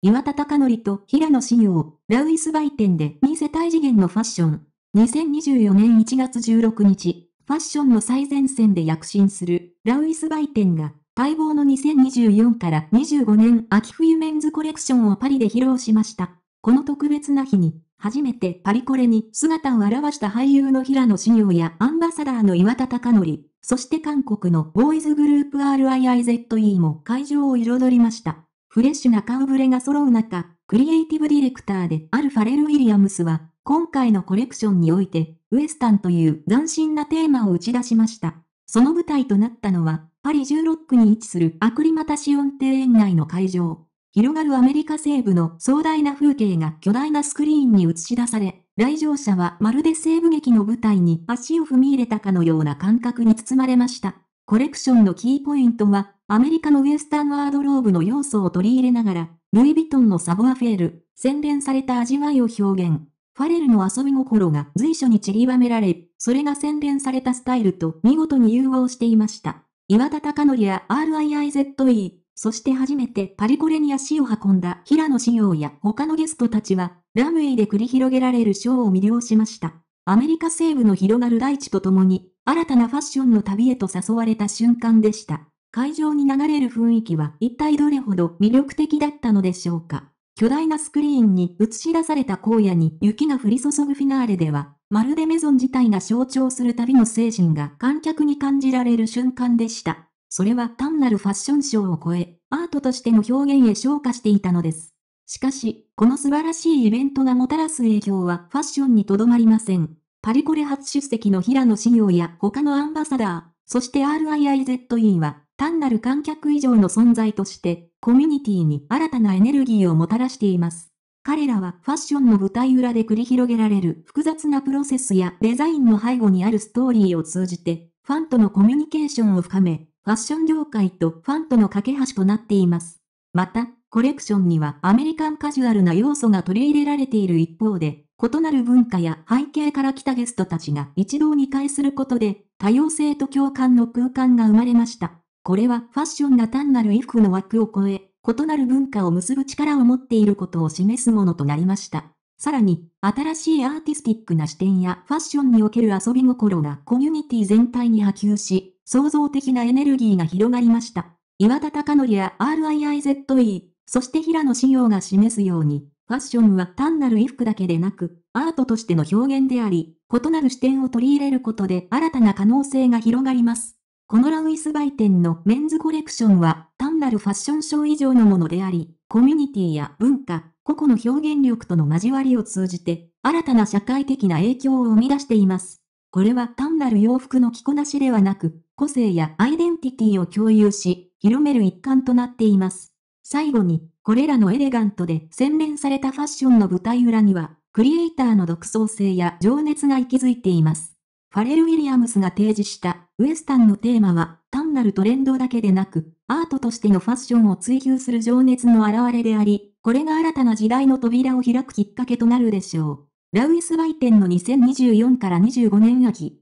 岩田貴則と平野志洋、ラウイス売店で2世帯次元のファッション。2024年1月16日、ファッションの最前線で躍進する、ラウイス売店が、待望の2024から25年秋冬メンズコレクションをパリで披露しました。この特別な日に、初めてパリコレに姿を現した俳優の平野志洋やアンバサダーの岩田貴則、そして韓国のボーイズグループ RIIZE も会場を彩りました。フレッシュな顔ぶれが揃う中、クリエイティブディレクターであるファレル・ウィリアムスは、今回のコレクションにおいて、ウエスタンという斬新なテーマを打ち出しました。その舞台となったのは、パリ16区に位置するアクリマタシオン庭園内の会場。広がるアメリカ西部の壮大な風景が巨大なスクリーンに映し出され、来場者はまるで西部劇の舞台に足を踏み入れたかのような感覚に包まれました。コレクションのキーポイントは、アメリカのウエスタンワードローブの要素を取り入れながら、ルイ・ヴィトンのサボアフェール、洗練された味わいを表現。ファレルの遊び心が随所に散りばめられ、それが洗練されたスタイルと見事に融合していました。岩田隆則や RIIZE、そして初めてパリコレに足を運んだ平野紫耀や他のゲストたちは、ラムイで繰り広げられるショーを魅了しました。アメリカ西部の広がる大地とともに、新たなファッションの旅へと誘われた瞬間でした。会場に流れる雰囲気は一体どれほど魅力的だったのでしょうか。巨大なスクリーンに映し出された荒野に雪が降り注ぐフィナーレでは、まるでメゾン自体が象徴する旅の精神が観客に感じられる瞬間でした。それは単なるファッションショーを超え、アートとしての表現へ昇華していたのです。しかし、この素晴らしいイベントがもたらす影響はファッションにとどまりません。パリコレ初出席の平野紫耀や他のアンバサダー、そして RIIZE は、単なる観客以上の存在として、コミュニティに新たなエネルギーをもたらしています。彼らはファッションの舞台裏で繰り広げられる複雑なプロセスやデザインの背後にあるストーリーを通じて、ファンとのコミュニケーションを深め、ファッション業界とファンとの架け橋となっています。また、コレクションにはアメリカンカジュアルな要素が取り入れられている一方で、異なる文化や背景から来たゲストたちが一堂に会することで、多様性と共感の空間が生まれました。これはファッションが単なる衣服の枠を超え、異なる文化を結ぶ力を持っていることを示すものとなりました。さらに、新しいアーティスティックな視点やファッションにおける遊び心がコミュニティ全体に波及し、創造的なエネルギーが広がりました。岩田隆則や RIIZE、そして平野紫耀が示すように、ファッションは単なる衣服だけでなく、アートとしての表現であり、異なる視点を取り入れることで新たな可能性が広がります。このラウイス売店のメンズコレクションは単なるファッションショー以上のものであり、コミュニティや文化、個々の表現力との交わりを通じて、新たな社会的な影響を生み出しています。これは単なる洋服の着こなしではなく、個性やアイデンティティを共有し、広める一環となっています。最後に、これらのエレガントで洗練されたファッションの舞台裏には、クリエイターの独創性や情熱が息づいています。ファレル・ウィリアムスが提示したウエスタンのテーマは単なるトレンドだけでなく、アートとしてのファッションを追求する情熱の表れであり、これが新たな時代の扉を開くきっかけとなるでしょう。ラウィステンの2024から25年秋、